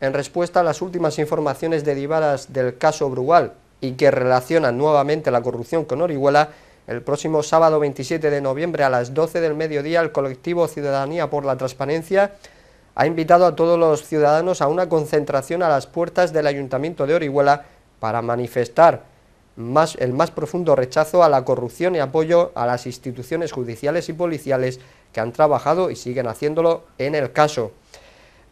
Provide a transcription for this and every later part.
en respuesta a las últimas informaciones derivadas del caso Brugal y que relacionan nuevamente la corrupción con Orihuela, el próximo sábado 27 de noviembre a las 12 del mediodía el colectivo Ciudadanía por la Transparencia ha invitado a todos los ciudadanos a una concentración a las puertas del Ayuntamiento de Orihuela para manifestar más, el más profundo rechazo a la corrupción y apoyo a las instituciones judiciales y policiales que han trabajado y siguen haciéndolo en el caso.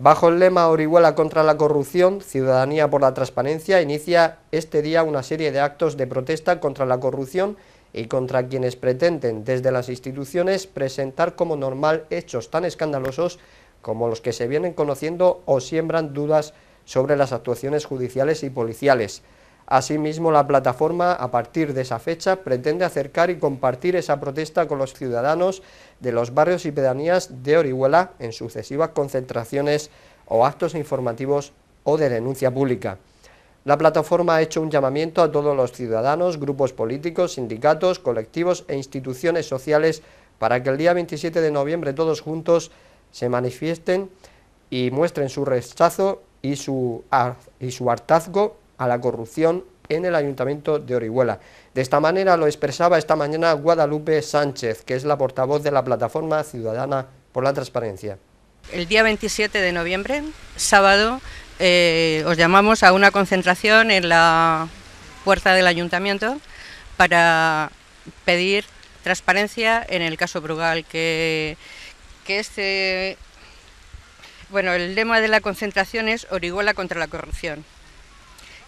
Bajo el lema Orihuela contra la corrupción, Ciudadanía por la Transparencia, inicia este día una serie de actos de protesta contra la corrupción y contra quienes pretenden desde las instituciones presentar como normal hechos tan escandalosos como los que se vienen conociendo o siembran dudas sobre las actuaciones judiciales y policiales. Asimismo, la plataforma, a partir de esa fecha, pretende acercar y compartir esa protesta con los ciudadanos de los barrios y pedanías de Orihuela en sucesivas concentraciones o actos informativos o de denuncia pública. La plataforma ha hecho un llamamiento a todos los ciudadanos, grupos políticos, sindicatos, colectivos e instituciones sociales para que el día 27 de noviembre todos juntos se manifiesten y muestren su rechazo y su, hartazgo a la corrupción en el Ayuntamiento de Orihuela. De esta manera lo expresaba esta mañana Guadalupe Sánchez, que es la portavoz de la Plataforma Ciudadana por la Transparencia. El día 27 de noviembre, sábado, eh, os llamamos a una concentración en la puerta del Ayuntamiento para pedir transparencia en el caso Brugal, que, que este... Bueno, el lema de la concentración es Orihuela contra la corrupción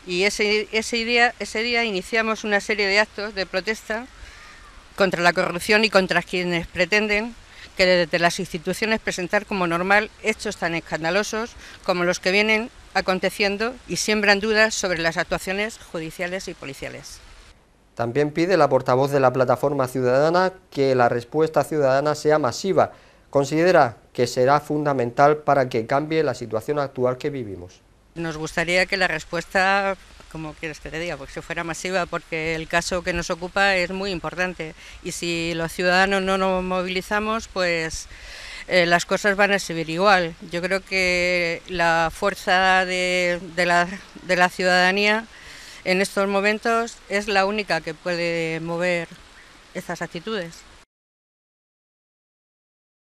y ese, día, ese día iniciamos una serie de actos de protesta contra la corrupción y contra quienes pretenden que desde las instituciones presentar como normal hechos tan escandalosos como los que vienen aconteciendo y siembran dudas sobre las actuaciones judiciales y policiales. También pide la portavoz de la plataforma ciudadana que la respuesta ciudadana sea masiva. Considera que será fundamental para que cambie la situación actual que vivimos. Nos gustaría que la respuesta, como quieres que te diga, pues si fuera masiva, porque el caso que nos ocupa es muy importante y si los ciudadanos no nos movilizamos, pues eh, las cosas van a seguir igual. Yo creo que la fuerza de, la, de la ciudadanía en estos momentos es la única que puede mover estas actitudes.